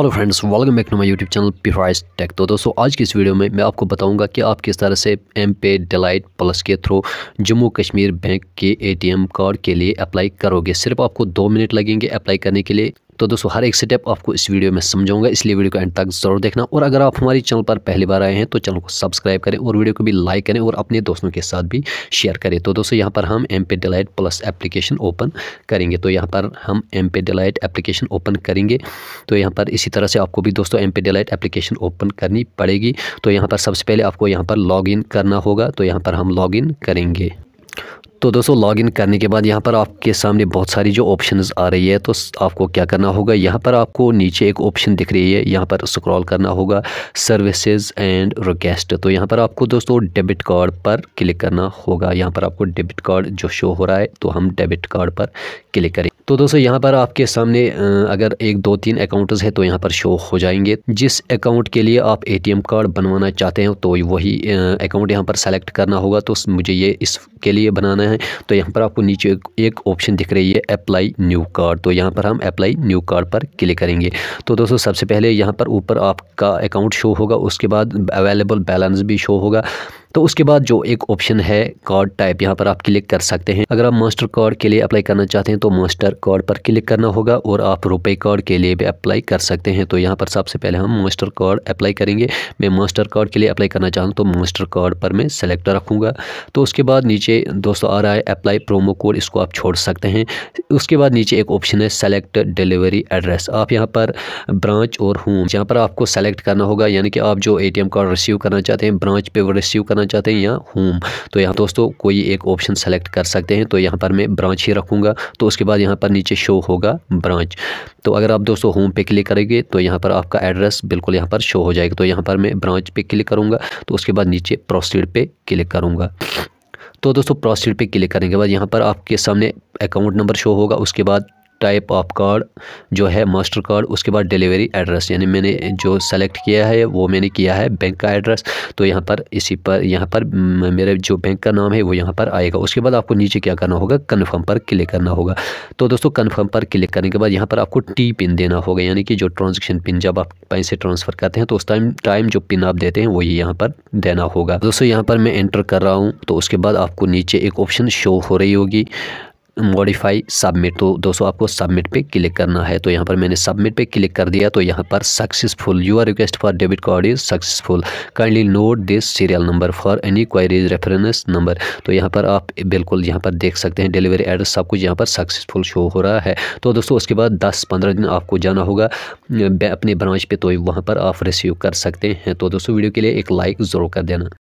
hello friends welcome back to my YouTube channel पिफाइस tech तो दोस्तों आज की इस वीडियो में मैं आपको बताऊंगा कि आप किस तरह से एम पे डिलाइट प्लस के थ्रू जम्मू कश्मीर बैंक के एटीएम कार्ड के लिए अप्लाई करोगे सिर्फ आपको दो मिनट लगेंगे अप्लाई करने के लिए तो दोस्तों हर एक स्टेप आपको इस वीडियो में समझाऊंगा इसलिए वीडियो को एंड तक जरूर देखना और अगर आप हमारे चैनल पर पहली बार आए हैं तो चैनल को सब्सक्राइब करें और वीडियो को भी लाइक करें और अपने दोस्तों के साथ भी शेयर करें तो दोस्तों यहाँ पर हम M pay delight plus application open करेंगे तो यहाँ पर हम M pay delight application open करेंगे तो यहाँ पर इसी तरह से आपको भी दोस्तों M pay delight application open करनी पड़ेगी तो यहाँ पर सबसे पहले आपको यहाँ पर लॉग करना होगा तो यहाँ पर हम लॉग करेंगे तो दोस्तों लॉगिन करने के बाद यहाँ पर आपके सामने बहुत सारी जो ऑप्शंस आ रही है तो आपको क्या करना होगा यहाँ पर आपको नीचे एक ऑप्शन दिख रही है यहाँ पर स्क्रॉल करना होगा सर्विसेज एंड रिक्वेस्ट तो यहाँ पर आपको दोस्तों डेबिट कार्ड पर क्लिक करना होगा यहाँ पर आपको डेबिट कार्ड जो शो हो रहा है तो हम डेबिट कार्ड पर क्लिक करें तो दोस्तों यहाँ पर आपके सामने अगर एक दो तीन अकाउंट्स है तो यहाँ पर शो हो जाएंगे जिस अकाउंट के लिए आप एटीएम कार्ड बनवाना चाहते हैं तो वही अकाउंट यहाँ पर सेलेक्ट करना होगा तो मुझे ये इसके लिए बनाना है तो यहाँ पर आपको नीचे एक ऑप्शन दिख रही है अप्लाई न्यू कार्ड तो यहाँ पर हम अप्लाई न्यू कार्ड पर क्लिक करेंगे तो दोस्तों सबसे पहले यहाँ पर ऊपर आपका अकाउंट शो होगा उसके बाद अवेलेबल बैलेंस भी शो होगा तो उसके बाद जो एक ऑप्शन है कार्ड टाइप यहाँ पर आप क्लिक कर सकते हैं अगर आप मास्टर कार्ड के लिए अप्लाई करना चाहते हैं तो मास्टर कार्ड पर क्लिक करना होगा और आप रुपए कार्ड के लिए भी अप्लाई कर सकते हैं तो यहाँ पर सबसे पहले हम मास्टर कार्ड अप्लाई करेंगे मैं मास्टर कार्ड के लिए अप्लाई करना चाहूँ तो मास्टर कार्ड पर मैं सेलेक्ट रखूँगा तो उसके बाद नीचे दोस्तों आ रहा है अप्लाई प्रोमो कोड इसको आप छोड़ सकते हैं उसके बाद नीचे एक ऑप्शन है सेलेक्ट डिलीवरी एड्रेस आप यहाँ पर ब्रांच और होम यहाँ पर आपको सेलेक्ट करना होगा यानी कि आप जो ए कार्ड रिसीव करना चाहते हैं ब्रांच पर रिसीव करना चाहते हैं या होम तो यहाँ दोस्तों कोई एक ऑप्शन सेलेक्ट कर सकते हैं तो यहाँ पर मैं ब्रांच ही रखूँगा तो उसके बाद यहाँ पर नीचे शो होगा ब्रांच तो अगर आप दोस्तों होम पे क्लिक करेंगे तो यहाँ पर आपका एड्रेस बिल्कुल यहाँ पर शो हो जाएगा तो यहाँ पर मैं ब्रांच पे क्लिक करूँगा तो उसके बाद नीचे प्रोसीड पे क्लिक करूँगा तो दोस्तों प्रोसीड पे क्लिक करने के बाद यहाँ पर आपके सामने अकाउंट नंबर शो होगा उसके बाद टाइप ऑफ कार्ड जो है मास्टर कार्ड उसके बाद डिलीवरी एड्रेस यानी मैंने जो सेलेक्ट किया है वो मैंने किया है बैंक का एड्रेस तो यहाँ पर इसी पर यहाँ पर मेरे जो बैंक का नाम है वो यहाँ पर आएगा उसके बाद आपको नीचे क्या करना होगा कन्फर्म पर क्लिक करना होगा तो दोस्तों कन्फर्म पर क्लिक करने के बाद यहाँ पर आपको टी पिन देना होगा यानी कि जो ट्रांजेक्शन पिन जब आप पैसे ट्रांसफ़र करते हैं तो उस टाइम टाइम जो पिन आप देते हैं वही यहाँ पर देना होगा दोस्तों यहाँ पर मैं एंटर कर रहा हूँ तो उसके बाद आपको नीचे एक ऑप्शन शो हो रही होगी मॉडिफाई सबमिट तो दोस्तों आपको सबमिट पे क्लिक करना है तो यहाँ पर मैंने सबमिट पे क्लिक कर दिया तो यहाँ पर successful your request for debit card is successful kindly note this serial number for any queries reference number तो यहाँ पर आप बिल्कुल यहाँ पर देख सकते हैं डिलीवरी एड्रेस सब कुछ यहाँ पर सक्सेसफुल शो हो रहा है तो दोस्तों उसके बाद दस पंद्रह दिन आपको जाना होगा अपने ब्रांच पर तो वहाँ पर आप रिसीव कर सकते हैं तो दोस्तों वीडियो के लिए एक लाइक ज़रूर कर देना